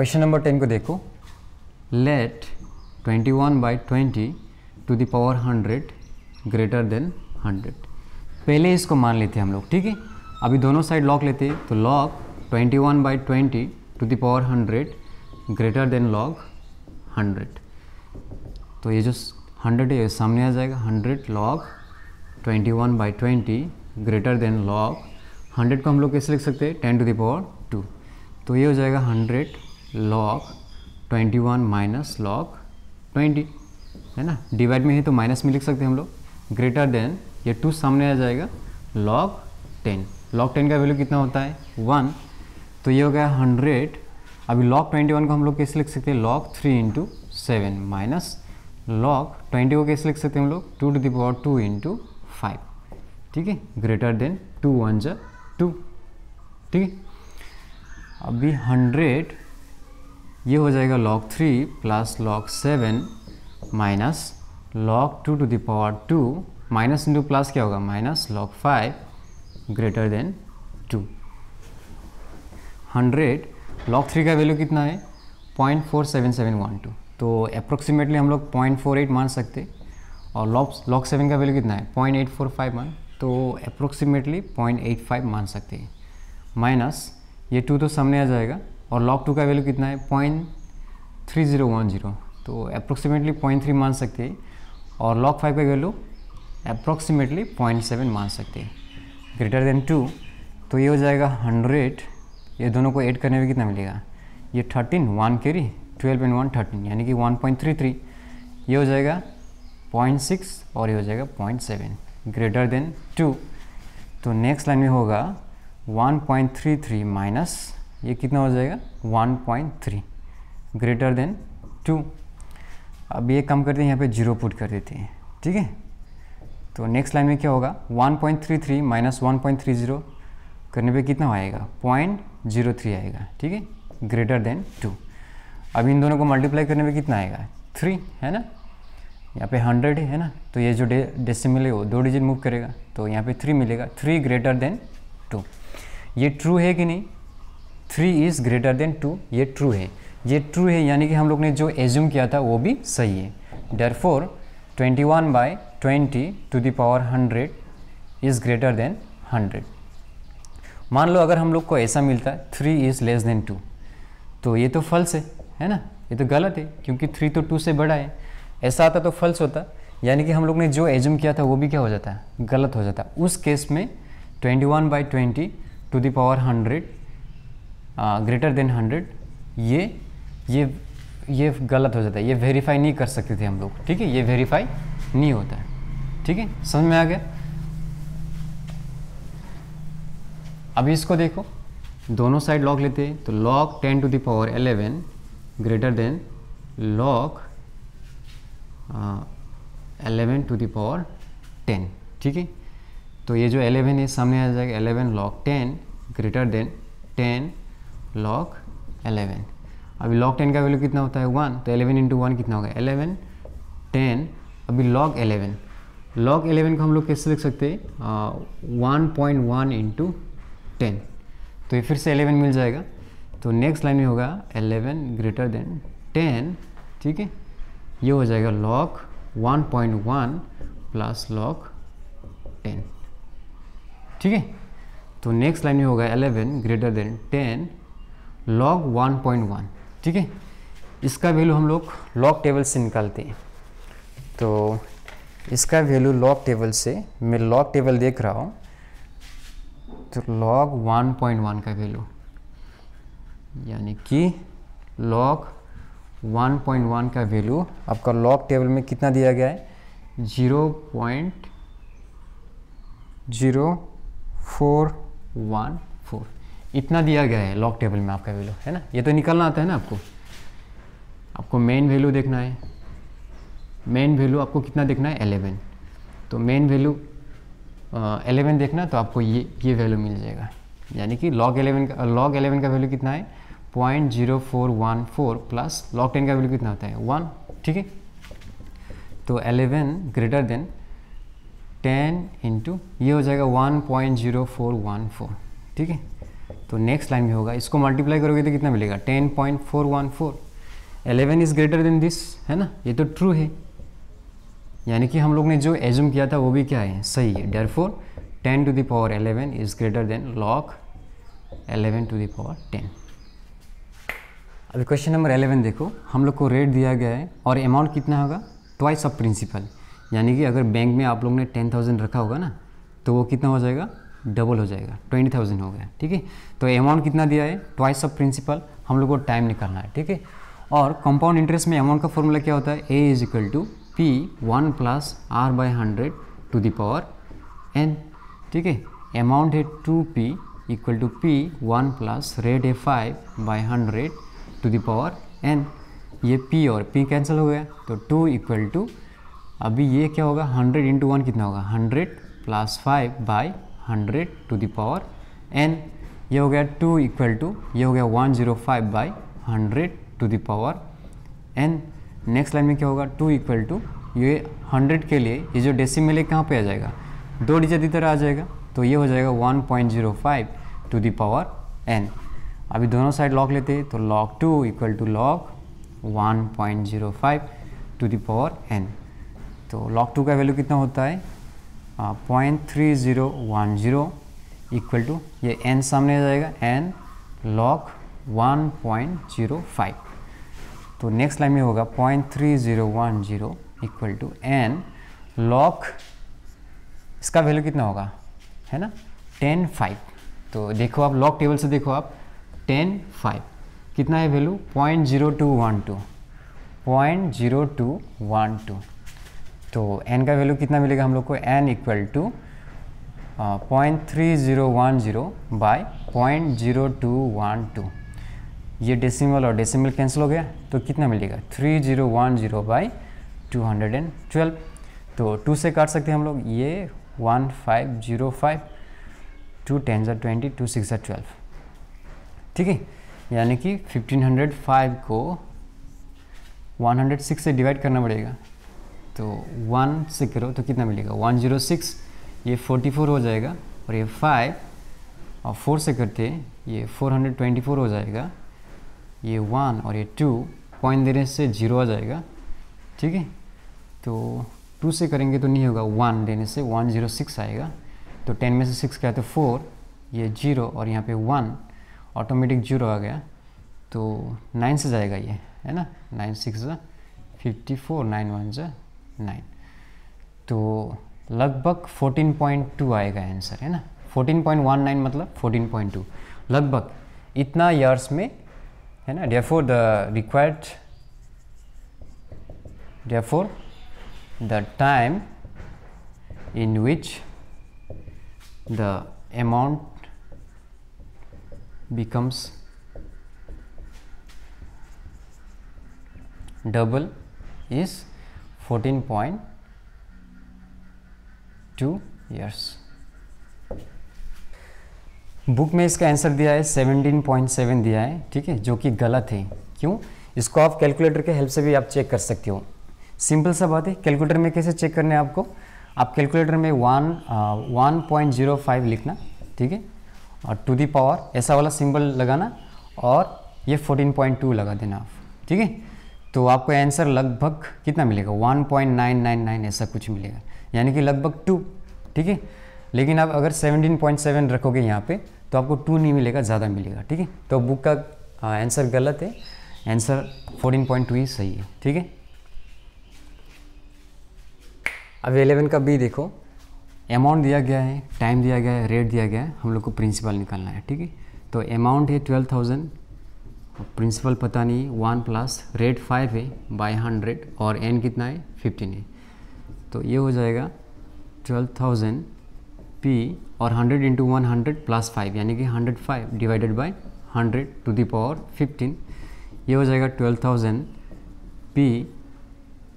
question number ten को देखो let twenty one by twenty to the power hundred greater than hundred पहले इसको मान लेते हैं हम लोग ठीक है अभी दोनों साइड लॉक लेते हैं तो log twenty one by twenty to the power hundred greater than log hundred तो ये जो हंड्रेड है सामने आ जाएगा hundred log twenty one by twenty greater than log hundred को हम लोग कैसे लिख सकते हैं ten to the power two तो ये हो जाएगा hundred log 21 one minus log twenty है ना डिवाइड में है तो माइनस में लिख सकते हैं हम लोग ग्रेटर देन ये टू सामने आ जाएगा लॉग 10 लॉग 10 का वैल्यू कितना होता है वन तो ये हो गया हंड्रेड अभी लॉग 21 को हम लोग कैसे लिख सकते हैं log three into seven minus log twenty को कैसे लिख सकते हैं हम लोग two to the power two into five ठीक है ग्रेटर देन टू वन जो टू ठीक है अभी हंड्रेड ये हो जाएगा log three plus log seven minus log two to the power two minus into plus क्या होगा minus log five greater than two hundred log three का वैल्यू कितना है point four seven seven one two तो approximately हम लोग point four eight मान सकते और लॉक लॉक सेवन का वैल्यू कितना है पॉइंट एट फोर फाइव मान तो अप्रोक्सीमेटली पॉइंट एट फाइव मान सकते हैं माइनस ये टू तो सामने आ जाएगा और लॉक टू का वैल्यू कितना है point three zero one zero तो अप्रोक्सीमेटली पॉइंट थ्री मान सकते हैं और लॉक फाइव का वैल्यू अप्रोक्सीमेटली पॉइंट सेवन मान सकते हैं ग्रेटर देन टू तो ये हो जाएगा हंड्रेड ये दोनों को ऐड करने में कितना मिलेगा ये थर्टीन वन री ट्वेल्व एंड वन थर्टीन यानी कि वन पॉइंट थ्री थ्री ये हो जाएगा पॉइंट सिक्स और ये हो जाएगा point seven greater than two तो नेक्स्ट लाइन में होगा one point three three minus ये कितना हो जाएगा 1.3 ग्रेटर देन टू अब ये कम करते हैं यहाँ पे जीरो पुट कर देते हैं ठीक है तो नेक्स्ट लाइन में क्या होगा 1.33 माइनस वन करने पे कितना आएगा पॉइंट जीरो थ्री आएगा ठीक है ग्रेटर देन टू अब इन दोनों को मल्टीप्लाई करने पे कितना आएगा थ्री है ना यहाँ पे हंड्रेड है ना तो ये जो डे डेसिमल है वो दो डिजिट मूव करेगा तो यहाँ पे थ्री मिलेगा थ्री ग्रेटर देन टू ये ट्रू है कि नहीं three is greater than two ये ट्रू है ये ट्रू है यानी कि हम लोग ने जो एज्यूम किया था वो भी सही है therefore twenty one by twenty to the power hundred is greater than hundred मान लो अगर हम लोग को ऐसा मिलता है three is less than two तो ये तो फल्स है है ना ये तो गलत है क्योंकि थ्री तो टू से बड़ा है ऐसा आता तो फल्स होता यानी कि हम लोग ने जो एज्यूम किया था वो भी क्या हो जाता है गलत हो जाता उस केस में twenty one by twenty to the power hundred greater than hundred ये ये ये गलत हो जाता है ये वेरीफाई नहीं कर सकते थे हम लोग ठीक है ये वेरीफाई नहीं होता है ठीक है समझ में आ गया अभी इसको देखो दोनों साइड लॉग लेते हैं तो log ten to the power eleven greater than log eleven to the power ten ठीक है तो ये जो एलेवन है सामने आ जाएगा eleven log ten greater than ten log eleven अभी लॉक टेन का वैल्यू कितना होता है वन तो एलेवन इंटू वन कितना होगा एलेवन टेन अभी लॉक एलेवन लॉक एलेवन को हम लोग कैसे लिख सकते हैं one point one into ten तो ये फिर से एलेवन मिल जाएगा तो नेक्स्ट लाइन में होगा एलेवन ग्रेटर देन टेन ठीक है ये हो जाएगा log one point one plus log ten ठीक है तो नेक्स्ट लाइन में होगा eleven greater than ten log 1.1 ठीक है इसका वैल्यू हम लोग लॉग टेबल से निकालते हैं तो इसका वैल्यू लॉग टेबल से मैं लॉग टेबल देख रहा हूँ तो लॉग 1.1 का वैल्यू यानी कि लॉग 1.1 का वैल्यू आपका लॉग टेबल में कितना दिया गया है zero point zero four one इतना दिया गया है लॉक टेबल में आपका वैल्यू है ना ये तो निकलना आता है ना आपको आपको मेन वैल्यू देखना है मेन वैल्यू आपको कितना देखना है एलेवन तो मेन वैल्यू एलेवन देखना तो आपको ये ये वैल्यू मिल जाएगा यानी कि लॉग एलेवन का लॉग एलेवन का वैल्यू कितना है point zero four one four plus log ten का वैल्यू कितना होता है वन ठीक है तो eleven greater than ten into ये हो जाएगा one point zero four one four ठीक है तो नेक्स्ट लाइन में होगा इसको मल्टीप्लाई करोगे तो कितना मिलेगा ten point four one four eleven is greater than this है ना ये तो ट्रू है यानी कि हम लोग ने जो एज्यूम किया था वो भी क्या है सही है therefore ten to the power eleven is greater than log eleven to the power ten अभी क्वेश्चन नंबर एलेवन देखो हम लोग को रेट दिया गया है और अमाउंट कितना होगा ट्वाइस ऑफ प्रिंसिपल यानी कि अगर बैंक में आप लोग ने टेन थाउजेंड रखा होगा ना तो वो कितना हो जाएगा डबल हो जाएगा ट्वेंटी थाउजेंड हो गया ठीक है तो अमाउंट कितना दिया है ट्वाइस ऑफ प्रिंसिपल हम लोग को टाइम निकालना है ठीक है और कंपाउंड इंटरेस्ट में अमाउंट का फॉर्मूला क्या होता है A is equal to P one plus R by hundred to the power N ठीक है अमाउंट है two P equal to P one plus rate है five by hundred to the power N ये पी और पी कैंसिल हो गया तो to equal to अभी ये क्या होगा हंड्रेड इंटू वन कितना होगा hundred plus five by hundred to the power N ये हो गया टू इक्वल टू ये हो गया one zero five by hundred to the power N next line में क्या होगा टू इक्वल टू ये हंड्रेड के लिए ये जो डेसीमल है कहाँ पर आ जाएगा दो डिजिट इधर आ जाएगा तो ये हो जाएगा one point zero five to the power N अभी दोनों साइड लॉक लेते हैं तो log two equal to log one point zero five to the power N तो लॉक टू का वैल्यू कितना होता है point three zero one zero equal to ये एन सामने आ जाएगा N log one point zero five तो नेक्स्ट लाइन में होगा point three zero one zero equal to N lock इसका वैल्यू कितना होगा है ना टेन फाइव तो देखो आप लॉक टेबल से देखो आप टेन फाइव कितना है value point zero two one two point zero two one two तो एन का वैल्यू कितना मिलेगा हम लोग को N equal to point three zero one zero by point zero two one two ये डेसिमल और डेसिमल कैंसिल हो गया तो कितना मिलेगा three zero one zero by two hundred and twelve तो टू से काट सकते हैं हम लोग ये one five zero five to ten जर ट्वेंटी टू सिक्स जर ट्वेल्व ठीक है यानी कि फिफ्टीन हंड्रेड फाइव को वन हंड्रेड सिक्स से डिवाइड करना पड़ेगा तो वन से करो तो कितना मिलेगा वन जीरो सिक्स ये फोर्टी फोर हो जाएगा और ये फाइव और फोर से करते ये फोर हंड्रेड ट्वेंटी फोर हो जाएगा ये वन और ये टू पॉइंट देने से जीरो आ जाएगा ठीक है तो टू से करेंगे तो नहीं होगा वन देने से वन जीरो सिक्स आएगा तो टेन में से सिक्स क्या तो फोर ये जीरो और यहाँ पे वन ऑटोमेटिक जीरो आ गया तो नाइन से जाएगा ये है ना nine six fifty four nine one जा नाइन तो लगभग 14.2 आएगा आंसर है ना 14.19 मतलब 14.2 लगभग इतना ईयर्स में है ना therefore the required therefore the time in which the amount becomes double is 14.2 years book में इसका आंसर दिया है 17.7 दिया है ठीक है जो कि गलत है क्यों इसको आप कैलकुलेटर के हेल्प से भी आप चेक कर सकते हो सिंपल सा बात है कैलकुलेटर में कैसे चेक करने है आपको आप कैलकुलेटर में one one point zero five लिखना ठीक है और टू दी पावर ऐसा वाला सिंबल लगाना और ये फोर्टीन पॉइंट टू लगा देना आप ठीक है तो आपको आंसर लगभग कितना मिलेगा 1.999 ऐसा कुछ मिलेगा यानी कि लगभग टू ठीक है लेकिन आप अगर 17.7 रखोगे यहाँ पे तो आपको टू नहीं मिलेगा ज़्यादा मिलेगा ठीक है तो बुक का आंसर गलत है आंसर 14.2 ही सही है ठीक है अब 11 का बी देखो अमाउंट दिया गया है टाइम दिया गया है रेट दिया गया है हम लोग को प्रिंसिपल निकालना है ठीक है तो अमाउंट है ट्वेल्व थाउजेंड प्रिंसिपल पता नहीं वन प्लस रेट फाइव है बाई हंड्रेड और एन कितना है फिफ्टीन है तो ये हो जाएगा ट्वेल्व थाउजेंड पी और hundred into one hundred plus five यानी कि hundred five divided by hundred to the power fifteen ये हो जाएगा ट्वेल्व थाउजेंड पी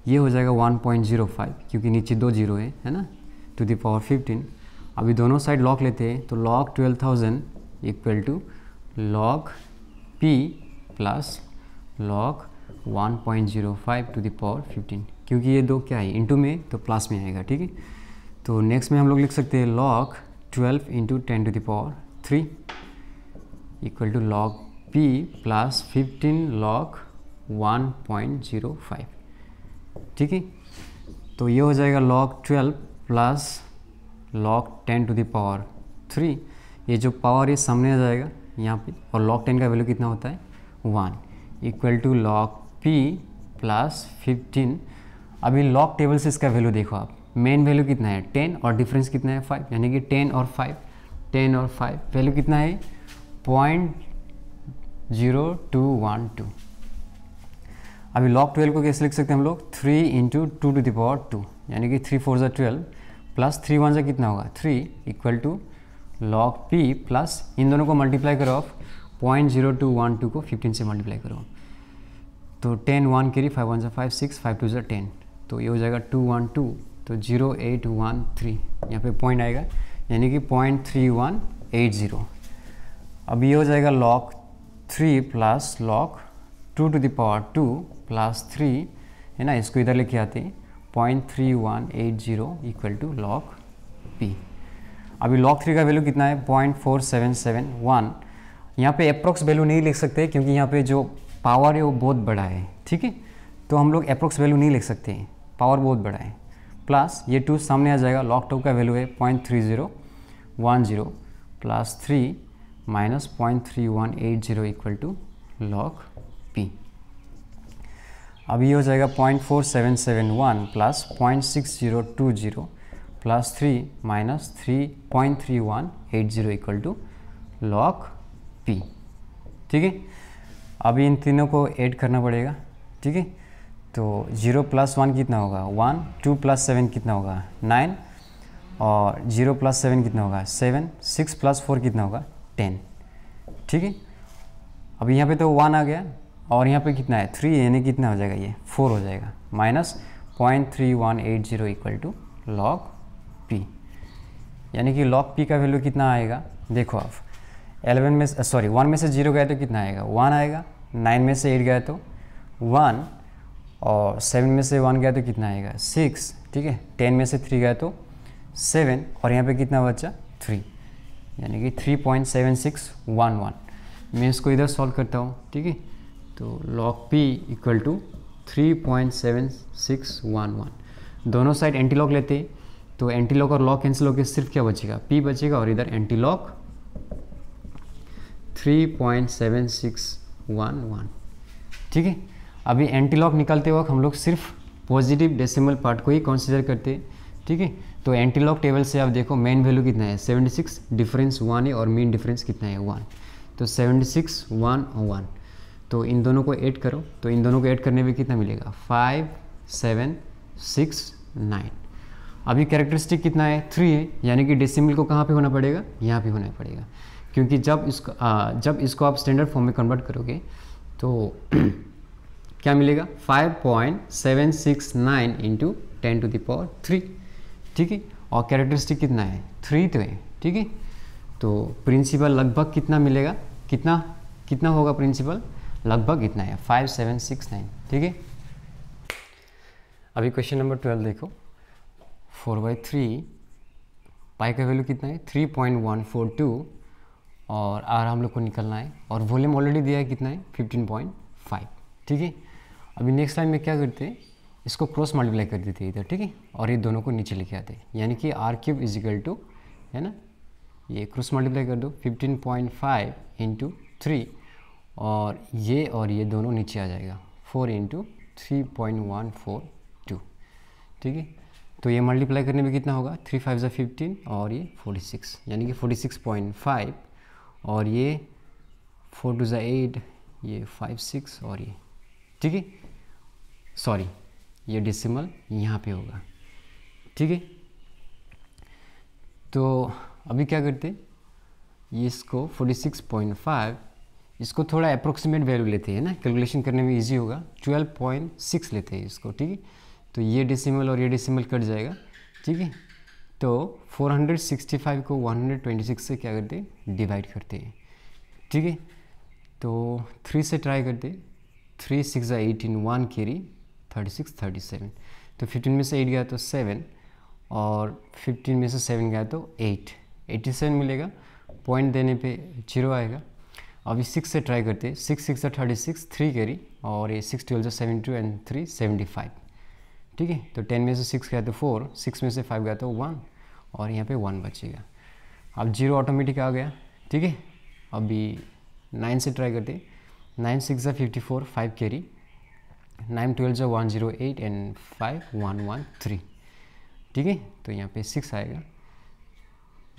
ये हो जाएगा वन पॉइंट जीरो फाइव क्योंकि नीचे दो जीरो है है ना टू दावर फिफ्टीन अभी दोनों साइड लॉक लेते हैं तो log twelve thousand equal to log P plus log 1.05 to the power क्योंकि ये दो क्या है इंटू में तो प्लस में आएगा ठीक है तो नेक्स्ट में हम लोग लिख सकते हैं log 12 into ten to the power equal to log P plus fifteen log 1.05 ठीक है तो ये हो जाएगा log 12 plus log 10 to the power ये जो पावर ये सामने आ जाएगा यहाँ पे और लॉग 10 का वैल्यू कितना होता है one equal to log P plus fifteen अभी लॉग टेबल से इसका वैल्यू देखो आप मेन वैल्यू कितना है टेन और डिफरेंस कितना है फाइव यानी कि टेन और फाइव टेन और फाइव वैल्यू कितना है point zero two one two अभी लॉग ट्वेल्व को कैसे लिख सकते हैं हम लोग three into two to the power two यानी कि थ्री फोर जो ट्वेल्व प्लस थ्री वन जो कितना होगा three equal to log P plus इन दोनों को मल्टीप्लाई करो आप point zero two one two को फिफ्टीन से मल्टीप्लाई करो तो टेन वन के लिए फाइव वन जो फाइव सिक्स फाइव टू जो टेन तो ये हो जाएगा टू वन टू तो जीरो एट वन थ्री यहाँ पे पॉइंट आएगा यानी कि point three one eight zero अब ये हो जाएगा log three plus log two to the power two plus three है ना इसको इधर लेके आते हैं point three one eight zero equal to log P अभी लॉक थ्री का वैल्यू कितना है point four seven seven one यहाँ पे अप्रोक्स वैल्यू नहीं लिख सकते क्योंकि यहाँ पे जो पावर है वो बहुत बड़ा है ठीक है तो हम लोग अप्रोक्स वैल्यू नहीं लिख सकते पावर बहुत बड़ा है प्लस ये टू सामने आ जाएगा लॉक टॉप का वैल्यू है point three zero one zero plus three minus point three one eight zero equal to log P अब ये हो जाएगा point four seven seven one plus point six zero two zero plus three minus three point three one eight zero equal to log P ठीक है अभी इन तीनों को add करना पड़ेगा ठीक है तो जीरो प्लस वन कितना होगा वन टू प्लस सेवन कितना होगा नाइन और जीरो प्लस सेवन कितना होगा सेवन सिक्स प्लस फोर कितना होगा टेन ठीक है अभी यहाँ पे तो वन आ गया और यहाँ पे कितना है थ्री यानी कितना हो जाएगा ये फोर हो जाएगा minus point three one eight zero equal to log P यानी कि लॉग पी का वैल्यू कितना आएगा देखो आप एलेवन में सॉरी वन में से जीरो तो तो गया तो कितना आएगा वन आएगा नाइन में से एट गया तो वन और सेवन में से वन गया तो कितना आएगा सिक्स ठीक है टेन में से थ्री गया तो सेवन और यहाँ पे कितना बचा थ्री यानी कि three point seven six one one मैं इसको इधर सॉल्व करता हूँ ठीक है तो log P equal to three point seven six one one दोनों साइड एंटी लॉक लेते तो एंटी लॉक और लॉक कैंसिल होकर सिर्फ क्या बचेगा पी बचेगा और इधर एंटी लॉक 3.7611 ठीक है अभी लॉक निकालते वक्त हम लोग सिर्फ पॉजिटिव डेसिमल पार्ट को ही कंसीडर करते हैं ठीक है तो लॉक टेबल से आप देखो मेन वैल्यू कितना है 76 डिफरेंस वन है और मेन डिफरेंस कितना है वन तो 76 सिक्स वन और वन तो इन दोनों को ऐड करो तो इन दोनों को ऐड करने में कितना मिलेगा फाइव सेवन सिक्स नाइन अभी कैरेक्टरिस्टिक कितना है थ्री है यानी कि डेसिमल को कहाँ पे होना पड़ेगा यहाँ पे होना पड़ेगा क्योंकि जब इसको आ, जब इसको आप स्टैंडर्ड फॉर्म में कन्वर्ट करोगे तो क्या मिलेगा 5.769 point seven six nine into ten to the power three ठीक है और कैरेक्टरिस्टिक कितना है थ्री तो है ठीक है तो प्रिंसिपल लगभग कितना मिलेगा कितना कितना होगा प्रिंसिपल लगभग इतना है फाइव सेवन सिक्स नाइन ठीक है अभी क्वेश्चन नंबर ट्वेल्व देखो फोर बाई थ्री पाई का वैल्यू कितना है three point one four two और आर हम लोग को निकलना है और वॉल्यूम ऑलरेडी दिया है कितना है फिफ्टीन पॉइंट फाइव ठीक है अभी नेक्स्ट टाइम में क्या करते हैं इसको क्रॉस मल्टीप्लाई कर देते हैं इधर ठीक है और ये दोनों को नीचे लेके आते हैं यानी कि आर क्यूब इजिकल टू है ना ये क्रॉस मल्टीप्लाई कर दो fifteen point five into three और ये और ये दोनों नीचे आ जाएगा four into three point one four two ठीक है तो ये मल्टीप्लाई करने में कितना होगा थ्री फाइव ज़ा फिफ्टीन और ये फोर्टी सिक्स यानी कि फोर्टी सिक्स पॉइंट फाइव और ये फोर टू ज़ा एट ये फाइव सिक्स और ये ठीक है सॉरी ये डिसिमल यहाँ पे होगा ठीक है तो अभी क्या करते ये इसको फोर्टी सिक्स पॉइंट फाइव इसको थोड़ा अप्रोक्सीमेट वैल्यू लेते हैं ना कैलकुलेशन करने में इजी होगा ट्वेल्व पॉइंट सिक्स लेते हैं इसको ठीक है तो ये डिसिमल और ये डिसिमल कट जाएगा ठीक है तो 465 को 126 से क्या करते हैं डिवाइड करते हैं ठीक है तो थ्री से ट्राई करते थ्री सिक्स या eighteen one carry thirty six thirty seven तो फिफ्टीन में से एट गया तो सेवन और फिफ्टीन में से सेवन गया तो एट एट्टी सेवन मिलेगा पॉइंट देने पे जीरो आएगा अभी सिक्स से ट्राई करते six six thirty six three carry और ये six twelve seven two and three seventy five ठीक है तो टेन में से सिक्स गया तो फोर सिक्स में से फाइव गया तो वन और यहाँ पे वन बचेगा अब जीरो ऑटोमेटिक आ गया ठीक है अभी नाइन से ट्राई करते नाइन सिक्स ज़ा fifty four five carry nine twelve जो one zero eight and five one one three ठीक है तो यहाँ पे सिक्स आएगा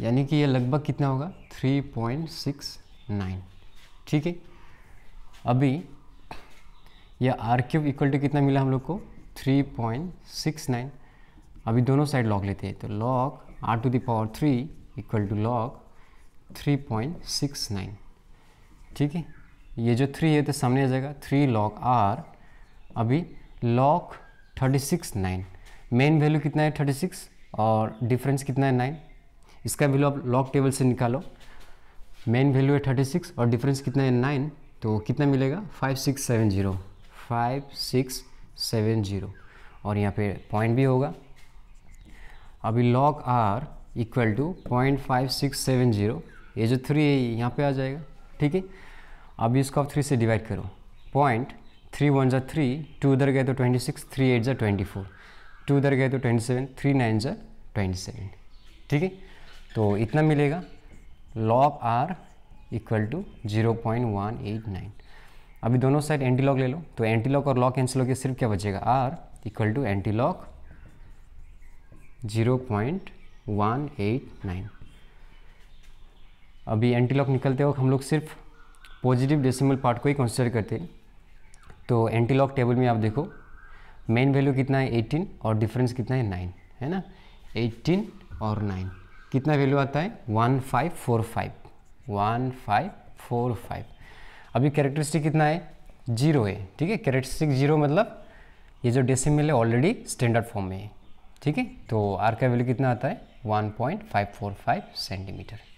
यानी कि ये लगभग कितना होगा थ्री पॉइंट सिक्स नाइन ठीक है अभी यह आर क्यूब इक्वल टू कितना मिला हम लोग को थ्री पॉइंट सिक्स नाइन अभी दोनों साइड लॉग लेते हैं तो log R to power three equal to log three point six nine ठीक है ये जो थ्री है तो सामने आ जाएगा थ्री लॉग आर अभी log thirty six nine main value कितना है थर्टी सिक्स और डिफरेंस कितना है नाइन इसका वैल्यू आप लॉग टेबल से निकालो मेन वैल्यू है थर्टी सिक्स और डिफरेंस कितना है नाइन तो कितना मिलेगा five six seven zero five six seven zero और यहाँ पे पॉइंट भी होगा अभी log R equal to point five six seven zero ये जो थ्री है यहाँ पे आ जाएगा ठीक है अभी इसको आप थ्री से डिवाइड करो पॉइंट थ्री वन जै थ्री टू उधर गए तो ट्वेंटी सिक्स थ्री एट जै ट्वेंटी फोर टू उधर गए तो ट्वेंटी सेवन थ्री नाइन जै ट्वेंटी सेवन ठीक है तो इतना मिलेगा log R equal to zero point one eight nine अभी दोनों साइड एंटी लॉक ले लो तो एंटी लॉक और लॉक एंसिलो के सिर्फ क्या बचेगा R equal to antilog zero point one eight nine अभी एंटी लॉक निकलते वक्त हम लोग सिर्फ पॉजिटिव डेसिमल पार्ट को ही कंसिडर करते हैं तो एंटी लॉक टेबल में आप देखो मेन वैल्यू कितना है 18 और डिफरेंस कितना है 9 है ना 18 और 9 कितना वैल्यू आता है 1545 1545 अभी कैरेक्टरिस्टिक कितना है जीरो है ठीक है कैरेक्टरिस्टिक जीरो मतलब ये जो डेसिमल है ऑलरेडी स्टैंडर्ड फॉर्म में है ठीक है तो आर का वैल्यू कितना आता है 1.545 सेंटीमीटर